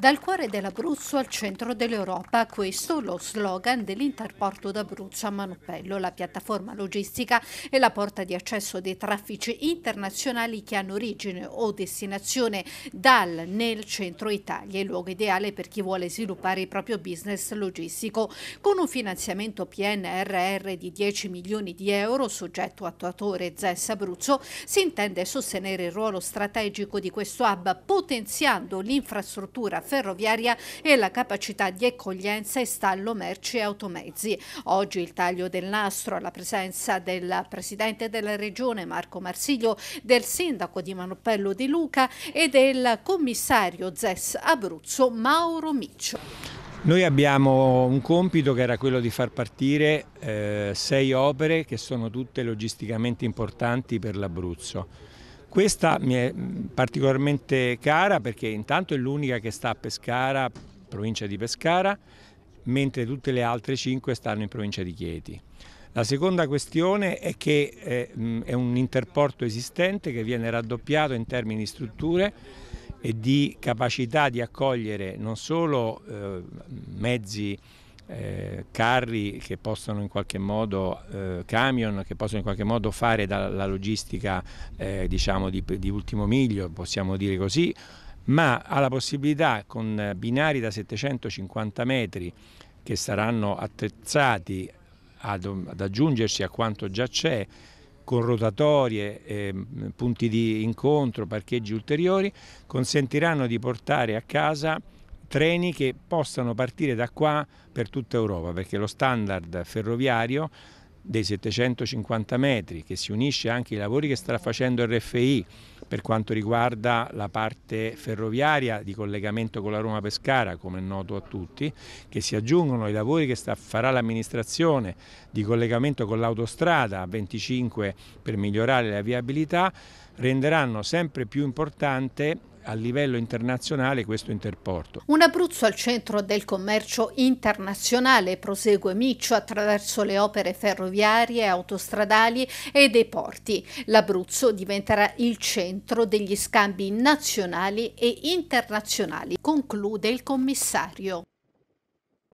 Dal cuore dell'Abruzzo al centro dell'Europa, questo lo slogan dell'Interporto d'Abruzzo a Manupello, la piattaforma logistica e la porta di accesso dei traffici internazionali che hanno origine o destinazione dal nel centro Italia, il luogo ideale per chi vuole sviluppare il proprio business logistico. Con un finanziamento PNRR di 10 milioni di euro, soggetto attuatore ZES Abruzzo, si intende sostenere il ruolo strategico di questo hub potenziando l'infrastruttura ferroviaria e la capacità di accoglienza e stallo merci e automezzi. Oggi il taglio del nastro alla presenza del Presidente della Regione Marco Marsiglio, del Sindaco di Manopello di Luca e del Commissario ZES Abruzzo Mauro Miccio. Noi abbiamo un compito che era quello di far partire eh, sei opere che sono tutte logisticamente importanti per l'Abruzzo. Questa mi è mm, particolarmente cara perché intanto è l'unica che sta a Pescara, provincia di Pescara, mentre tutte le altre cinque stanno in provincia di Chieti. La seconda questione è che eh, mm, è un interporto esistente che viene raddoppiato in termini di strutture e di capacità di accogliere non solo eh, mezzi eh, carri che possono in qualche modo, eh, camion che possono in qualche modo fare dalla logistica eh, diciamo di, di ultimo miglio, possiamo dire così, ma ha la possibilità con binari da 750 metri che saranno attrezzati ad, ad aggiungersi a quanto già c'è, con rotatorie, eh, punti di incontro, parcheggi ulteriori, consentiranno di portare a casa treni che possano partire da qua per tutta Europa, perché lo standard ferroviario dei 750 metri, che si unisce anche ai lavori che starà facendo RFI per quanto riguarda la parte ferroviaria di collegamento con la Roma-Pescara, come è noto a tutti, che si aggiungono ai lavori che sta, farà l'amministrazione di collegamento con l'autostrada 25 per migliorare la viabilità, renderanno sempre più importante a livello internazionale questo interporto. Un Abruzzo al centro del commercio internazionale prosegue Miccio attraverso le opere ferroviarie, autostradali e dei porti. L'Abruzzo diventerà il centro degli scambi nazionali e internazionali, conclude il commissario.